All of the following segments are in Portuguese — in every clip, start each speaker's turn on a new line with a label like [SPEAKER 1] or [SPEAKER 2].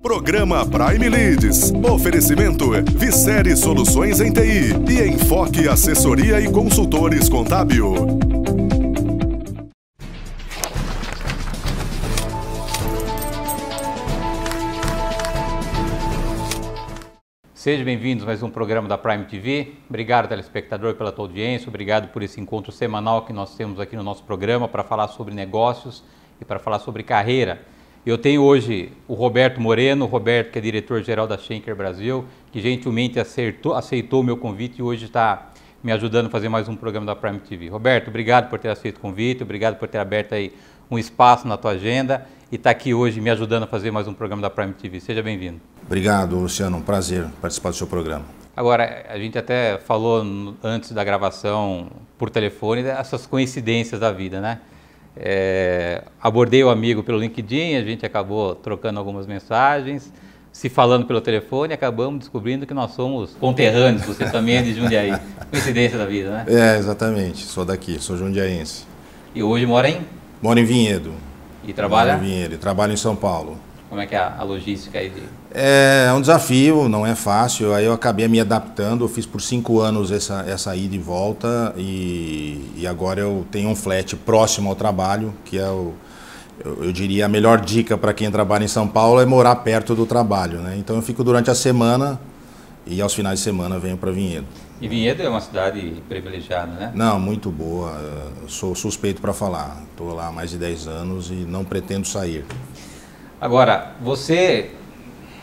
[SPEAKER 1] Programa Prime Leads. Oferecimento Vicere Soluções em TI e Enfoque Assessoria e Consultores Contábil.
[SPEAKER 2] Sejam bem-vindos mais um programa da Prime TV. Obrigado, telespectador, pela tua audiência. Obrigado por esse encontro semanal que nós temos aqui no nosso programa para falar sobre negócios e para falar sobre carreira. Eu tenho hoje o Roberto Moreno, o Roberto que é diretor-geral da Schenker Brasil, que gentilmente acertou, aceitou o meu convite e hoje está me ajudando a fazer mais um programa da Prime TV. Roberto, obrigado por ter aceito o convite, obrigado por ter aberto aí um espaço na tua agenda e está aqui hoje me ajudando a fazer mais um programa da Prime TV. Seja bem-vindo.
[SPEAKER 1] Obrigado, Luciano. Um prazer participar do seu programa.
[SPEAKER 2] Agora, a gente até falou antes da gravação por telefone essas coincidências da vida, né? É, abordei o amigo pelo LinkedIn, a gente acabou trocando algumas mensagens, se falando pelo telefone, acabamos descobrindo que nós somos conterrâneos, você também é de Jundiaí. Coincidência da vida, né? É,
[SPEAKER 1] exatamente, sou daqui, sou jundiaense. E hoje mora em? Moro em Vinhedo. E trabalha? Moro em Vinhedo, trabalho em São Paulo.
[SPEAKER 2] Como é que é a logística aí? De...
[SPEAKER 1] É, é, um desafio, não é fácil. Aí eu acabei me adaptando, eu fiz por cinco anos essa, essa ida e volta e, e agora eu tenho um flat próximo ao trabalho, que é o, eu, eu diria a melhor dica para quem trabalha em São Paulo é morar perto do trabalho. Né? Então eu fico durante a semana e aos finais de semana venho para Vinhedo.
[SPEAKER 2] E Vinhedo é uma cidade privilegiada, né? Não,
[SPEAKER 1] muito boa. Eu sou suspeito para falar.
[SPEAKER 2] Estou lá há mais de
[SPEAKER 1] 10 anos e não pretendo sair. Agora,
[SPEAKER 2] você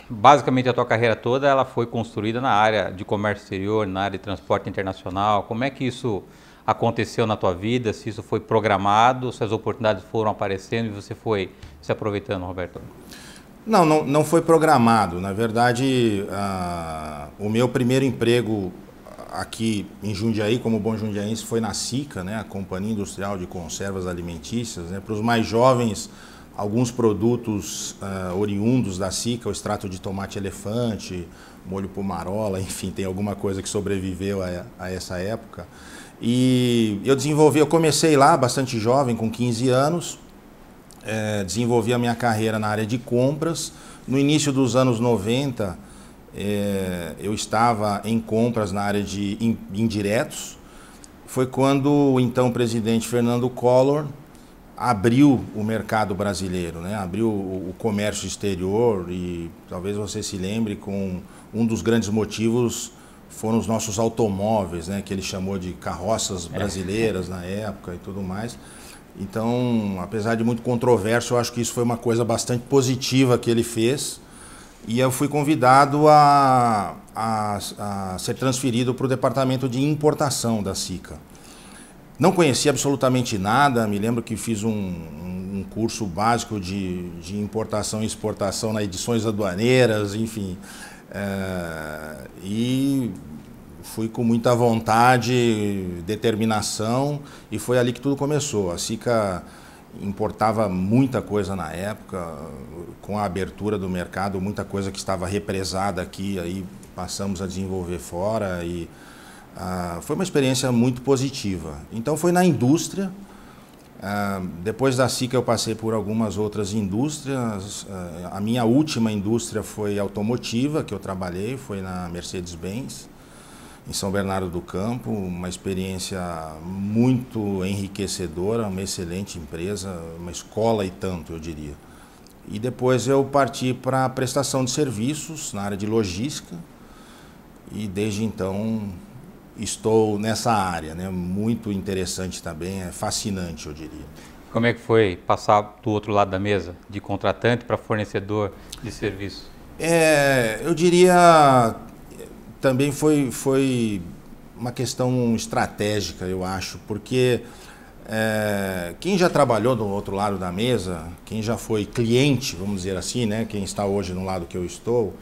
[SPEAKER 2] basicamente a tua carreira toda ela foi construída na área de comércio exterior, na área de transporte internacional. Como é que isso aconteceu na tua vida? Se isso foi programado, se as oportunidades foram aparecendo e você foi se aproveitando, Roberto?
[SPEAKER 1] Não, não, não foi programado. Na verdade, ah, o meu primeiro emprego aqui em Jundiaí, como bom jundiaense, foi na SICA, né, a Companhia Industrial de Conservas Alimentícias. Né, Para os mais jovens, alguns produtos uh, oriundos da SICA, o extrato de tomate elefante, molho pomarola, enfim, tem alguma coisa que sobreviveu a, a, essa época. E eu desenvolvi, eu comecei lá bastante jovem, com 15 anos, eh, desenvolvi a minha carreira na área de compras. No início dos anos 90, eh, eu estava em compras na área de indiretos. Foi quando o então presidente Fernando Collor abriu o mercado brasileiro, né? abriu o comércio exterior e talvez você se lembre com um dos grandes motivos foram os nossos automóveis, né? que ele chamou de carroças é. brasileiras é. na época e tudo mais. Então, apesar de muito controverso, eu acho que isso foi uma coisa bastante positiva que ele fez. E eu fui convidado a, a, a ser transferido para o departamento de importação da SICA. Não conhecia absolutamente nada, me lembro que fiz um, um curso básico de, de, importação e exportação na edições aduaneiras, enfim. É, e fui com muita vontade, determinação, e foi ali que tudo começou. A SICA importava muita coisa na época, com a abertura do mercado, muita coisa que estava represada aqui, aí passamos a desenvolver fora e ah, foi uma experiência muito positiva. Então foi na indústria. Ah, depois da SICA eu passei por algumas outras indústrias. Ah, a minha última indústria foi automotiva, que eu trabalhei, foi na Mercedes-Benz, em São Bernardo do Campo. Uma experiência muito enriquecedora, uma excelente empresa, uma escola e tanto, eu diria. E depois eu parti para prestação de serviços na área de logística. E desde então estou nessa área, né? Muito interessante também, é fascinante, eu diria.
[SPEAKER 2] Como é que foi passar do outro lado da mesa, de contratante para fornecedor de serviço?
[SPEAKER 1] É, eu diria também foi, foi uma questão estratégica, eu acho, porque é, quem já trabalhou do outro lado da mesa, quem já foi cliente, vamos dizer assim, né? quem está hoje no lado que eu estou,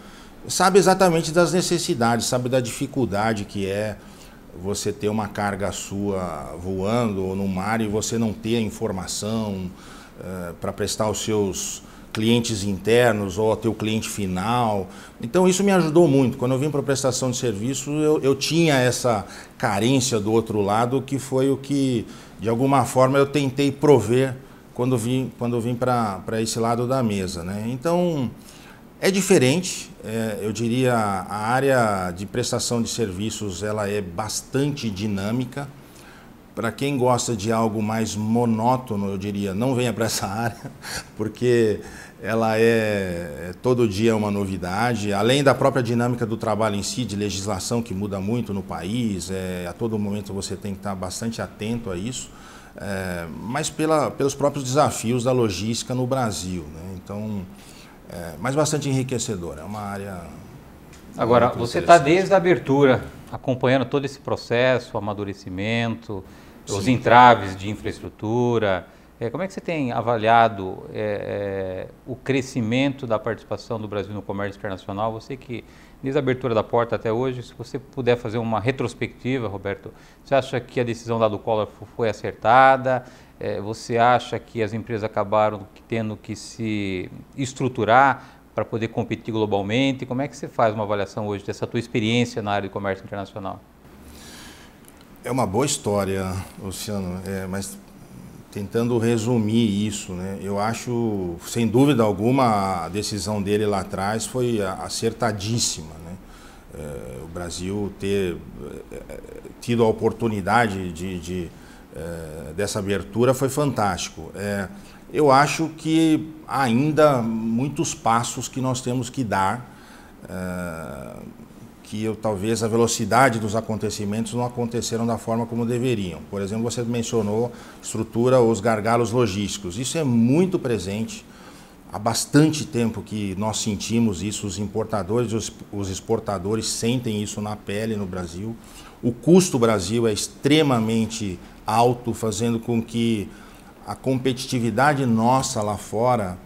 [SPEAKER 1] sabe exatamente das necessidades, sabe da dificuldade que é você ter uma carga sua voando ou no mar e você não ter a informação uh, eh, para prestar aos seus clientes internos ou ao o cliente final. Então isso me ajudou muito. Quando eu vim para a prestação de serviço, eu, eu tinha essa carência do outro lado, que foi o que, de alguma forma, eu tentei prover quando vim, quando vim para esse lado da mesa. Né? Então é diferente, é, eu diria a área de prestação de serviços ela é bastante dinâmica. Para quem gosta de algo mais monótono, eu diria, não venha para essa área, porque ela é, é todo dia uma novidade, além da própria dinâmica do trabalho em si, de legislação que muda muito no país, é, a todo momento você tem que estar bastante atento a isso, é, mas pela, pelos próprios desafios da logística no Brasil. Né? Então, é, mas bastante enriquecedora. É uma área.
[SPEAKER 2] Agora, você está desde a abertura acompanhando todo esse processo, o amadurecimento, Sim. os entraves de infraestrutura. É, como é que você tem avaliado é, é, o crescimento da participação do Brasil no comércio internacional? Você que, desde a abertura da porta até hoje, se você puder fazer uma retrospectiva, Roberto, você acha que a decisão lá do Collor foi acertada? É, você acha que as empresas acabaram tendo que se estruturar para poder competir globalmente? Como é que você faz uma avaliação hoje dessa tua experiência na área de comércio internacional?
[SPEAKER 1] É uma boa história, Luciano, é, mas tentando resumir isso, né? Eu acho, sem dúvida alguma, a decisão dele lá atrás foi acertadíssima, né? É, o Brasil ter é, é tido a oportunidade de, de, eh, dessa abertura foi fantástico. É, eu acho que ainda muitos passos que nós temos que dar, é, que eu, talvez a velocidade dos acontecimentos não aconteceram da forma como deveriam. Por exemplo, você mencionou estrutura, os gargalos logísticos. Isso é muito presente. Há bastante tempo que nós sentimos isso, os importadores, os, os exportadores sentem isso na pele no Brasil. O custo Brasil é extremamente alto, fazendo com que a competitividade nossa lá fora,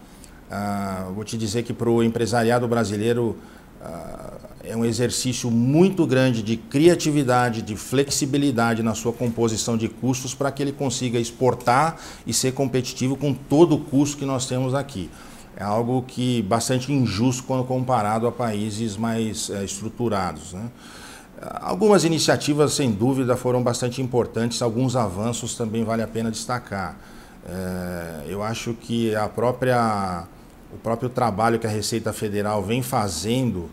[SPEAKER 1] ah, vou te dizer que para o empresariado brasileiro ah, é um exercício muito grande de criatividade, de flexibilidade na sua composição de custos para que ele consiga exportar e ser competitivo com todo o custo que nós temos aqui. É algo que bastante injusto quando comparado a países mais é, estruturados. Né? Algumas iniciativas, sem dúvida, foram bastante importantes, alguns avanços também vale a pena destacar. É, eu acho que a própria, o próprio trabalho que a Receita Federal vem fazendo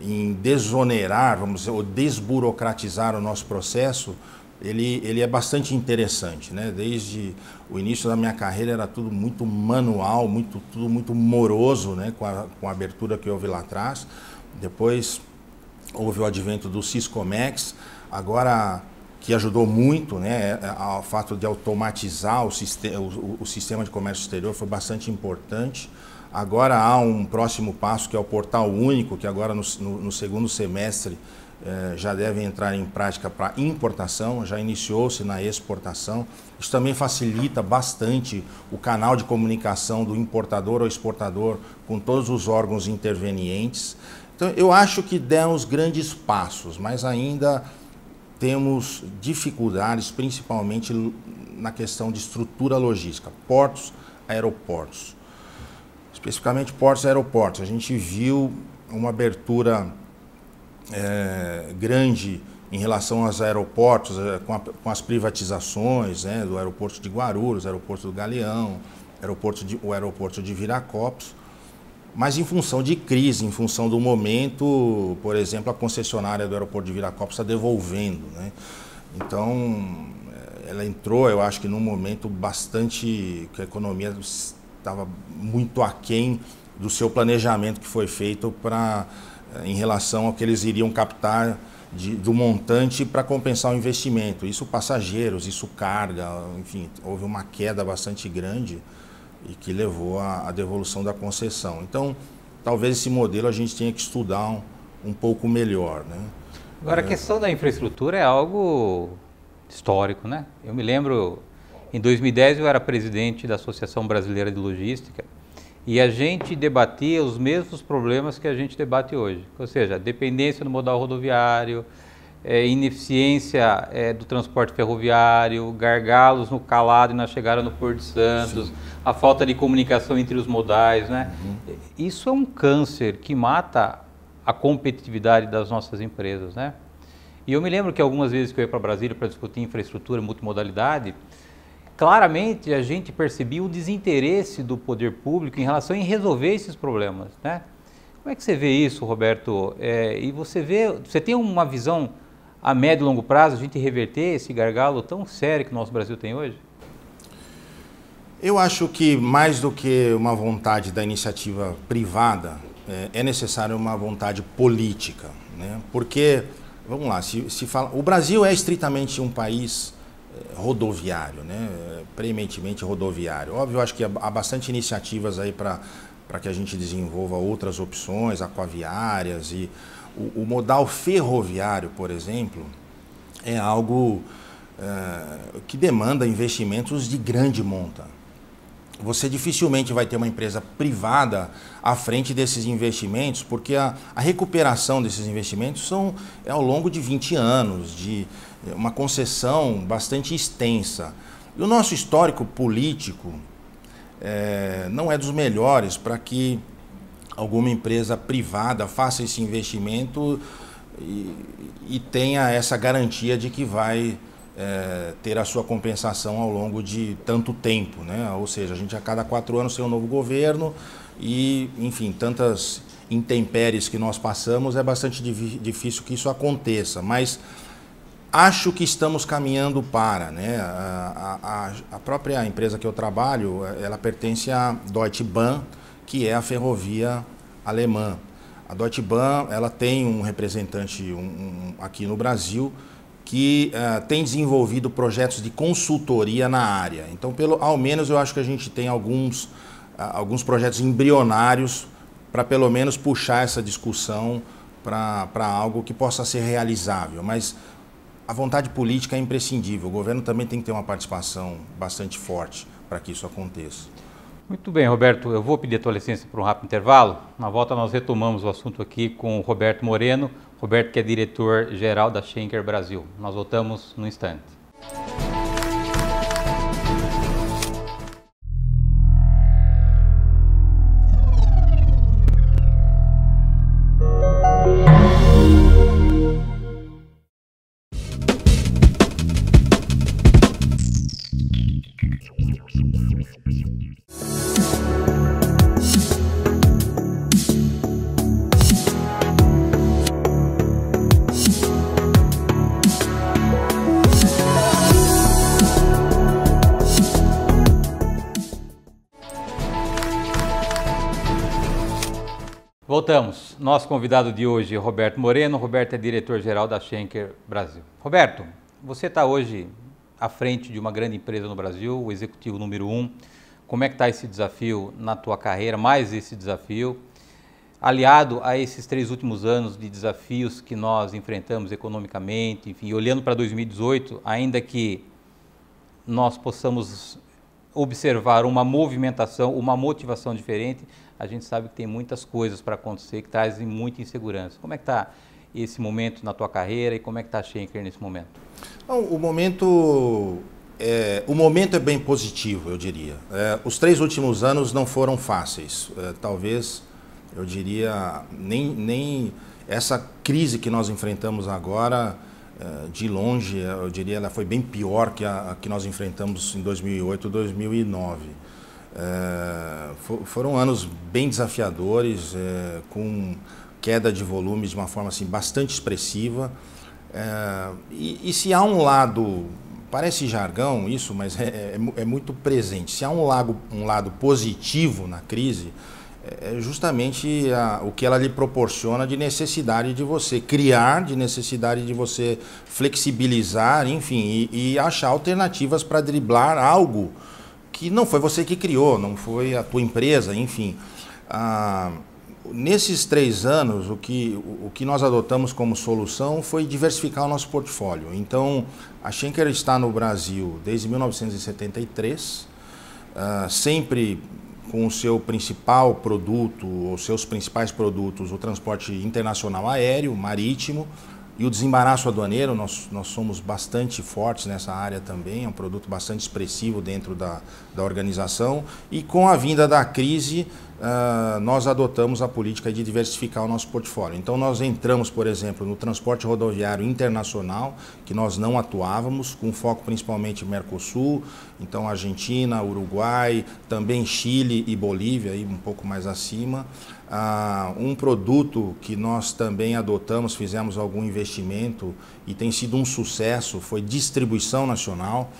[SPEAKER 1] em desonerar, vamos dizer, ou desburocratizar o nosso processo, ele, ele é bastante interessante. Né? Desde o início da minha carreira era tudo muito manual, muito, tudo muito moroso, né? com, a, com a abertura que houve lá atrás. Depois houve o advento do Max, agora que ajudou muito, né, é, é, ao fato de automatizar o, sistema, o, o sistema de comércio exterior foi bastante importante. Agora há um próximo passo que é o portal único, que agora no, no, no segundo semestre eh, já deve entrar em prática para importação, já iniciou-se na exportação. Isso também facilita bastante o canal de comunicação do importador ou exportador com todos os órgãos intervenientes. Então, eu acho que demos grandes passos, mas ainda temos dificuldades, principalmente na questão de estrutura logística, portos, aeroportos. Especificamente portos e aeroportos. A gente viu uma abertura é, grande em relação aos aeroportos, eh, com, a, com as privatizações né, do aeroporto de Guarulhos, aeroporto do Galeão, aeroporto de, o aeroporto de Viracopos. Mas em função de crise, em função do momento, por exemplo, a concessionária do aeroporto de Viracopos está devolvendo. Né? Então, eh, ela entrou, eu acho que num momento bastante que a economia estava muito aquém do seu planejamento que foi feito para eh, em relação ao que eles iriam captar de, do montante para compensar o investimento. Isso passageiros, isso carga, enfim, houve uma queda bastante grande e que levou à, à devolução da concessão. Então, talvez esse modelo a gente tenha que estudar um, um pouco melhor. Né? Agora, a é.
[SPEAKER 2] questão da infraestrutura é algo histórico, né? Eu me lembro, em 2010 eu era presidente da Associação Brasileira de Logística e a gente debatia os mesmos problemas que a gente debate hoje, ou seja, dependência no modal rodoviário, é, ineficiência é, do transporte ferroviário, gargalos no calado e na chegada no Porto de Santos, Sim. a falta de comunicação entre os modais. Né? Uhum. Isso é um câncer que mata a competitividade das nossas empresas. Né? E eu me lembro que algumas vezes que eu ia para Brasília para discutir infraestrutura multimodalidade, claramente a gente percebia o desinteresse do poder público em relação em resolver esses problemas. Né? Como é que você vê isso, Roberto? É, e você vê, você tem uma visão a médio e longo prazo a gente reverter esse gargalo tão sério que o nosso Brasil tem hoje? Eu acho que
[SPEAKER 1] mais do que uma vontade da iniciativa privada, é, é necessária uma vontade política. Né? Porque, vamos lá, se, se fala, o Brasil é estritamente um país é, rodoviário, né? É, preeminentemente rodoviário. Óbvio, acho que há bastante iniciativas aí para que a gente desenvolva outras opções aquaviárias e o, o modal ferroviário, por exemplo, é algo é, que demanda investimentos de grande monta. Você dificilmente vai ter uma empresa privada à frente desses investimentos, porque a, a recuperação desses investimentos são, é ao longo de 20 anos, de é, uma concessão bastante extensa. E o nosso histórico político é, não é dos melhores para que alguma empresa privada faça esse investimento e, e tenha essa garantia de que vai é, ter a sua compensação ao longo de tanto tempo, né? Ou seja, a gente a cada quatro anos tem um novo governo e, enfim, tantas intempéries que nós passamos é bastante difícil que isso aconteça, mas acho que estamos caminhando para, né? A, a, a própria empresa que eu trabalho, ela pertence à Deutsche Bank que é a ferrovia alemã. A Deutsche Bahn ela tem um representante um, um, aqui no Brasil que uh, tem desenvolvido projetos de consultoria na área. Então, pelo, ao menos eu acho que a gente tem alguns, uh, alguns projetos embrionários para pelo menos puxar essa discussão para algo que possa ser realizável. Mas a vontade política é imprescindível. O governo também tem que ter uma participação bastante forte para que isso aconteça.
[SPEAKER 2] Muito bem, Roberto. Eu vou pedir a tua licença para um rápido intervalo. Na volta nós retomamos o assunto aqui com o Roberto Moreno, Roberto que é diretor-geral da Schenker Brasil. Nós voltamos no instante. Nosso convidado de hoje Roberto Moreno. Roberto é diretor-geral da Schenker Brasil. Roberto, você está hoje à frente de uma grande empresa no Brasil, o executivo número um. Como é que está esse desafio na tua carreira, mais esse desafio, aliado a esses três últimos anos de desafios que nós enfrentamos economicamente, enfim, olhando para 2018, ainda que nós possamos observar uma movimentação, uma motivação diferente, a gente sabe que tem muitas coisas para acontecer que trazem muita insegurança. Como é que está esse momento na tua carreira e como é que está a Schenker nesse momento?
[SPEAKER 1] o momento é, o momento é bem positivo, eu diria. É, os três últimos anos não foram fáceis. É, talvez, eu diria, nem, nem essa crise que nós enfrentamos agora eh, de longe, eh, eu diria, ela foi bem pior que a, a que nós enfrentamos em 2008, 2009. É, for, foram anos bem desafiadores, é, com queda de volume de uma forma assim, bastante expressiva. É, e, e, se há um lado, parece jargão isso, mas é, é, é, é, muito presente, se há um, lago, um lado positivo na crise, é, é justamente a, o que ela lhe proporciona de necessidade de você criar, de necessidade de você flexibilizar, enfim, e, e achar alternativas para driblar algo que não foi você que criou, não foi a tua empresa, enfim. Ah, nesses três anos, o que, o que nós adotamos como solução foi diversificar o nosso portfólio. Então, a Schenker está no Brasil desde 1973, ah, sempre com o seu principal produto, os seus principais produtos, o transporte internacional aéreo, marítimo e o desembaraço aduaneiro. Nós, nós somos bastante fortes nessa área também, é um produto bastante expressivo dentro da, da organização. E com a vinda da crise, uh, nós adotamos a política de diversificar o nosso portfólio. Então, nós entramos, por exemplo, no transporte rodoviário internacional, que nós não atuávamos, com foco principalmente em Mercosul, então Argentina, Uruguai, também Chile e Bolívia, aí um pouco mais acima. Uh, um produto que nós também adotamos, fizemos algum investimento e tem sido um sucesso, foi distribuição nacional.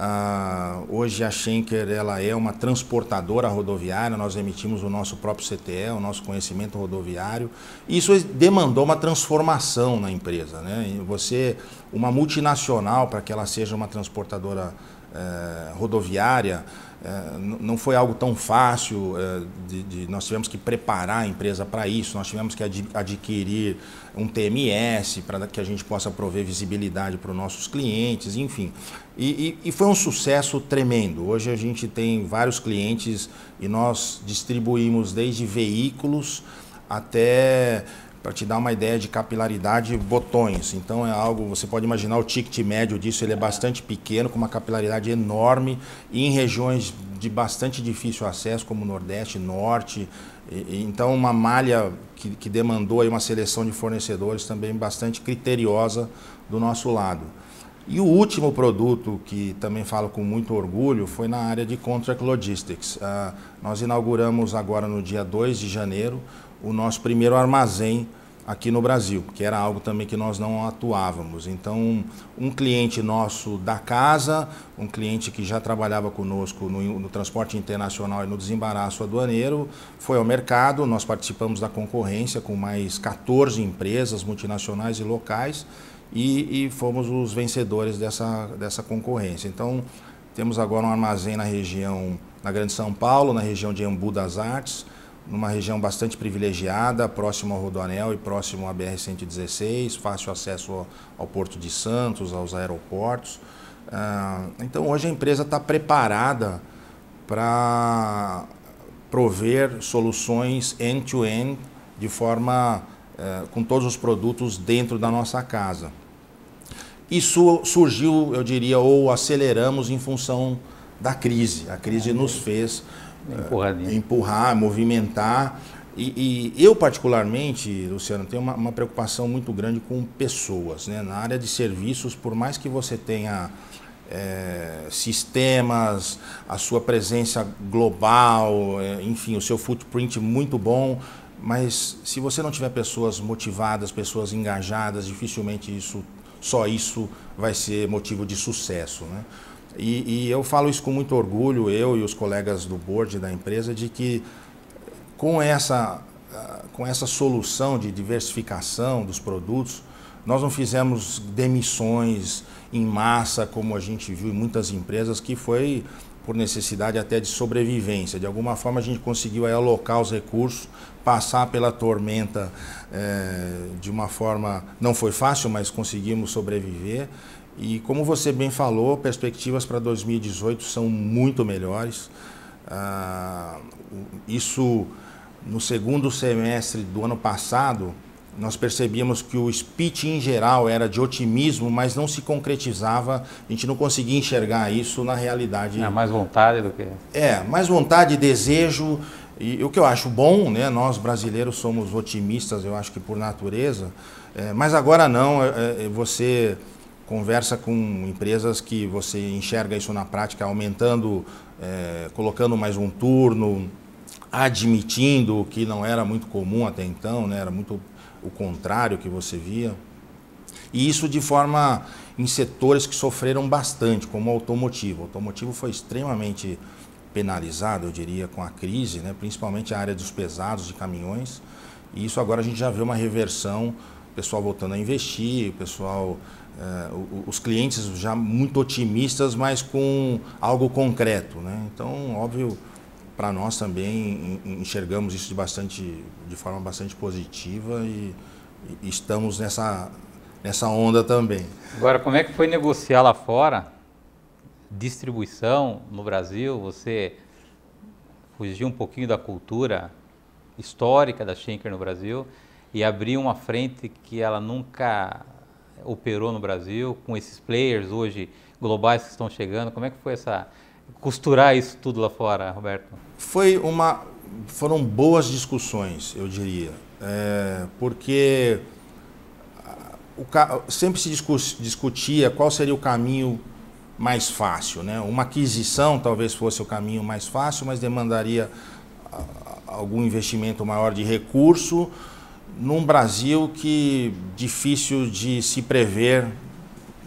[SPEAKER 1] Ah, hoje a Schenker ela é uma transportadora rodoviária, nós emitimos o nosso próprio CTE, o nosso conhecimento rodoviário. Isso demandou uma transformação na empresa. Né? Você, uma multinacional, para que ela seja uma transportadora eh, rodoviária, é, não foi algo tão fácil, é, de, de, nós tivemos que preparar a empresa para isso, nós tivemos que adquirir um TMS para que a gente possa prover visibilidade para os nossos clientes, enfim. E, e, e, foi um sucesso tremendo. Hoje a gente tem vários clientes e nós distribuímos desde veículos até para te dar uma ideia de capilaridade, botões. Então é algo, você pode imaginar o ticket médio disso, ele é bastante pequeno, com uma capilaridade enorme e em regiões de bastante difícil acesso, como Nordeste, Norte. E, então uma malha que, que demandou aí uma seleção de fornecedores também bastante criteriosa do nosso lado. E o último produto que também falo com muito orgulho foi na área de Contract Logistics. Uh, nós inauguramos agora no dia 2 de janeiro o nosso primeiro armazém aqui no Brasil, que era algo também que nós não atuávamos. Então, um cliente nosso da casa, um cliente que já trabalhava conosco no, no, transporte internacional e no desembaraço aduaneiro, foi ao mercado, nós participamos da concorrência com mais 14 empresas multinacionais e locais e, e fomos os vencedores dessa, dessa concorrência. Então, temos agora um armazém na região, na Grande São Paulo, na região de Embu das Artes, numa região bastante privilegiada, próximo ao Rodoanel e próximo à BR-116, fácil acesso ao, ao, Porto de Santos, aos aeroportos. Ah, então, hoje a empresa está preparada para prover soluções end-to-end -end, de forma eh, com todos os produtos dentro da nossa casa. Isso surgiu, eu diria, ou aceleramos em função da crise. A crise nos fez empurrar, movimentar. E, e, eu, particularmente, Luciano, tenho uma, uma, preocupação muito grande com pessoas. Né? Na área de serviços, por mais que você tenha é, sistemas, a sua presença global, é, enfim, o seu footprint muito bom, mas se você não tiver pessoas motivadas, pessoas engajadas, dificilmente isso, só isso vai ser motivo de sucesso. Né? E, e eu falo isso com muito orgulho, eu e os colegas do board da empresa, de que com essa, ah, com essa solução de diversificação dos produtos, nós não fizemos demissões em massa, como a gente viu em muitas empresas, que foi por necessidade até de sobrevivência. De alguma forma, a gente conseguiu aí, alocar os recursos, passar pela tormenta é, de uma forma. Não foi fácil, mas conseguimos sobreviver. E como você bem falou, perspectivas para 2018 são muito melhores. Ah, isso no segundo semestre do ano passado, nós percebíamos que o speech em geral era de otimismo, mas não se concretizava, a gente não conseguia enxergar isso na realidade. É mais
[SPEAKER 2] vontade do que.
[SPEAKER 1] É, mais vontade, desejo. E o que eu acho bom, né? Nós brasileiros somos otimistas, eu acho que por natureza. É, mas agora não, é, é você conversa com empresas que você enxerga isso na prática, aumentando, é, colocando mais um turno, admitindo o que não era muito comum até então, né? era muito o contrário que você via. E isso de forma em setores que sofreram bastante, como o automotivo. O automotivo foi extremamente penalizado, eu diria, com a crise, né? principalmente a área dos pesados de caminhões. E isso agora a gente já vê uma reversão, o pessoal voltando a investir, o pessoal Uh, os clientes já muito otimistas, mas com algo concreto. Né? Então, óbvio, para nós também enxergamos isso de, bastante, de forma bastante positiva e, e, estamos nessa, nessa onda também.
[SPEAKER 2] Agora, como é que foi negociar lá fora? Distribuição no Brasil, você fugiu um pouquinho da cultura histórica da Schenker no Brasil e abrir uma frente que ela nunca operou no Brasil, com esses players hoje globais que estão chegando? Como é que foi essa costurar isso tudo lá fora, Roberto?
[SPEAKER 1] Foi uma, foram boas discussões, eu diria, é, porque o, sempre se discutia qual seria o caminho mais fácil, né? Uma aquisição talvez fosse o caminho mais fácil, mas demandaria algum investimento maior de recurso num Brasil que difícil de se prever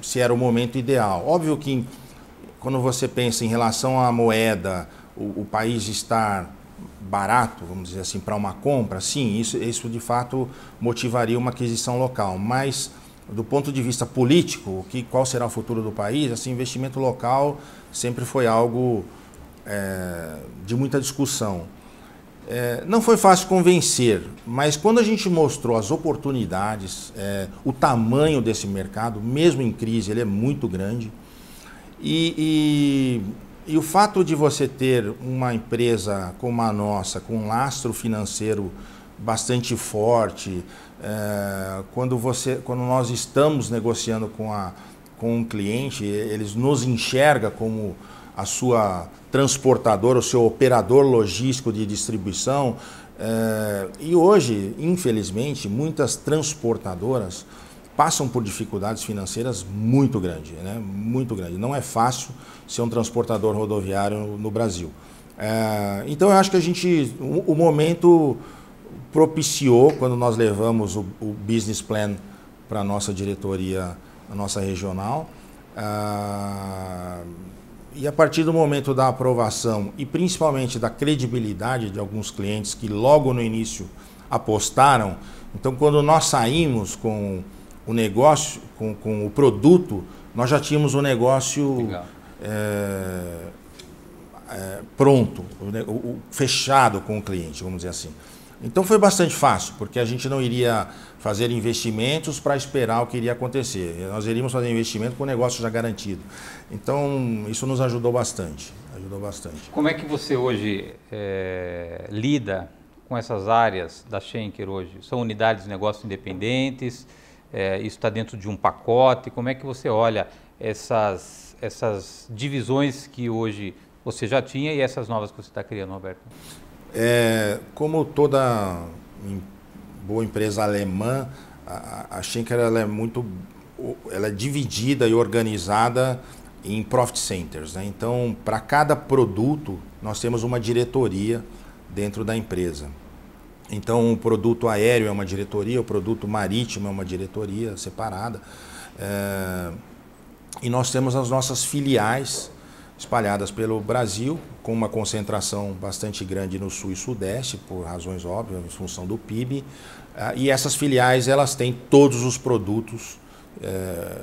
[SPEAKER 1] se era o momento ideal. Óbvio que quando você pensa em relação à moeda, o, o país estar barato, vamos dizer assim, para uma compra, sim, isso, isso de fato motivaria uma aquisição local. Mas do ponto de vista político, que, qual será o futuro do país, assim, investimento local sempre foi algo é, de muita discussão. É, não foi fácil convencer, mas quando a gente mostrou as oportunidades, é, o tamanho desse mercado, mesmo em crise, ele é muito grande. E, e, e, o fato de você ter uma empresa como a nossa, com um lastro financeiro bastante forte, é, quando, você, quando nós estamos negociando com, a, com um cliente, eles nos enxerga como a sua transportador, o seu operador logístico de distribuição. É, e hoje, infelizmente, muitas transportadoras passam por dificuldades financeiras muito grandes, né? muito grande. Não é fácil ser um transportador rodoviário no Brasil. É, então eu acho que a gente, o, o momento propiciou quando nós levamos o, o business plan para a nossa diretoria, a nossa regional. Ah, e a partir do momento da aprovação e principalmente da credibilidade de alguns clientes que logo no início apostaram, então quando nós saímos com o negócio, com, com o produto, nós já tínhamos o um negócio é, é, pronto, o, o, fechado com o cliente, vamos dizer assim. Então foi bastante fácil, porque a gente não iria fazer investimentos para esperar o que iria acontecer. Nós iríamos fazer investimento com o negócio já garantido. Então, isso nos ajudou bastante. Ajudou
[SPEAKER 2] bastante. Como é que você hoje é, lida com essas áreas da Schenker hoje? São unidades de negócio independentes? É, isso está dentro de um pacote? Como é que você olha essas, essas divisões que hoje você já tinha e essas novas que você está criando, Roberto?
[SPEAKER 1] É, como toda boa empresa alemã. A, Schenker ela é muito ela é dividida e organizada em profit centers. Né? Então, para cada produto, nós temos uma diretoria dentro da empresa. Então, o produto aéreo é uma diretoria, o produto marítimo é uma diretoria separada. É... E nós temos as nossas filiais espalhadas pelo Brasil, com uma concentração bastante grande no sul e sudeste, por razões óbvias, em função do PIB. Ah, e essas filiais elas têm todos os produtos eh,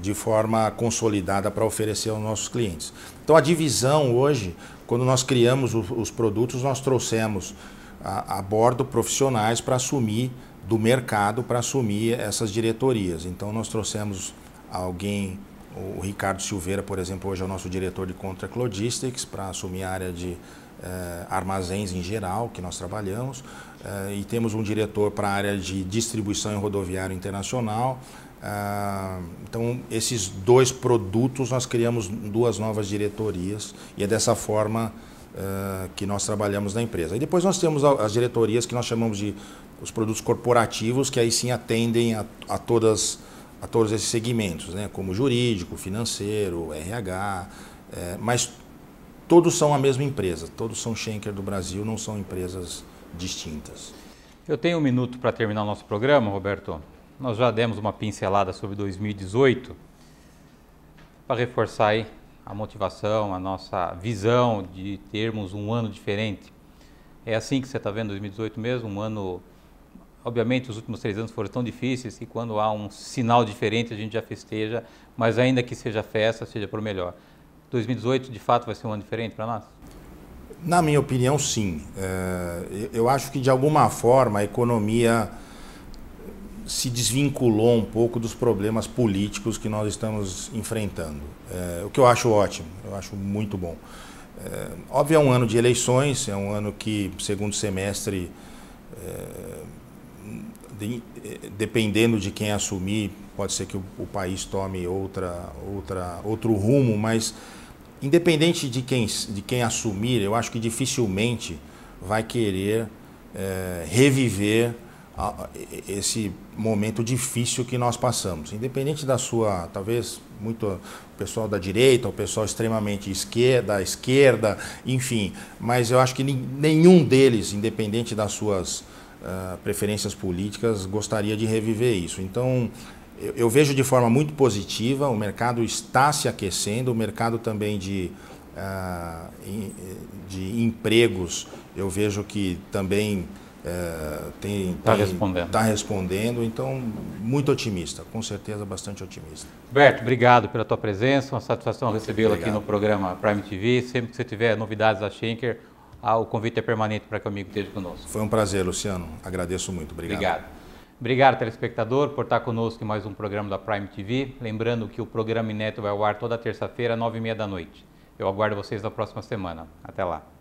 [SPEAKER 1] de forma consolidada para oferecer aos nossos clientes. Então a divisão hoje, quando nós criamos os produtos, nós trouxemos a, a bordo profissionais para assumir do mercado para assumir essas diretorias. Então nós trouxemos alguém o Ricardo Silveira, por exemplo, hoje é o nosso diretor de Contract Logistics para assumir a área de eh, armazéns em geral que nós trabalhamos. Eh, e temos um diretor para a área de distribuição em rodoviário internacional. Ah, então, esses dois produtos nós criamos duas novas diretorias e é dessa forma eh, que nós trabalhamos na empresa. E depois nós temos as diretorias que nós chamamos de os produtos corporativos, que aí sim atendem a, a todas a todos esses segmentos, né? como jurídico, financeiro, RH, é, mas todos são a mesma empresa, todos são Schenker do Brasil, não são empresas distintas.
[SPEAKER 2] Eu tenho um minuto para terminar o nosso programa, Roberto. Nós já demos uma pincelada sobre 2018 para reforçar aí a motivação, a nossa visão de termos um ano diferente. É assim que você está vendo 2018 mesmo, um ano Obviamente, os últimos três anos foram tão difíceis que quando há um sinal diferente a gente já festeja, mas ainda que seja festa, seja para o melhor. 2018, de fato, vai ser um ano diferente para nós?
[SPEAKER 1] Na minha opinião, sim. É, eu acho que, de alguma forma, a economia se desvinculou um pouco dos problemas políticos que nós estamos enfrentando. É, o que eu acho ótimo, eu acho muito bom. É, óbvio, é um ano de eleições, é um ano que, segundo semestre, é, dependendo de quem assumir, pode ser que o, o, país tome outra, outra, outro rumo, mas independente de quem, de quem assumir, eu acho que dificilmente vai querer é, reviver a, esse momento difícil que nós passamos. Independente da sua, talvez muito o pessoal da direita, o pessoal extremamente esquerda, esquerda, enfim, mas eu acho que nenhum deles, independente das suas ah, preferências políticas, gostaria de reviver isso. Então, eu, eu, vejo de forma muito positiva, o mercado está se aquecendo, o mercado também de, uh, de empregos, eu vejo que também está eh, uh, respondendo. Tá respondendo, então muito otimista, com certeza bastante otimista.
[SPEAKER 2] Berto obrigado pela tua presença, uma satisfação recebê-lo aqui no programa Prime TV. Sempre que você tiver novidades da Schenker, ah, o convite é permanente para que o amigo esteja conosco.
[SPEAKER 1] Foi um prazer, Luciano. Agradeço muito. Obrigado. Obrigado.
[SPEAKER 2] Obrigado, telespectador, por estar conosco em mais um programa da Prime TV. Lembrando que o programa Ineto vai ao ar toda terça-feira, nove e meia da noite. Eu aguardo vocês na próxima semana. Até lá.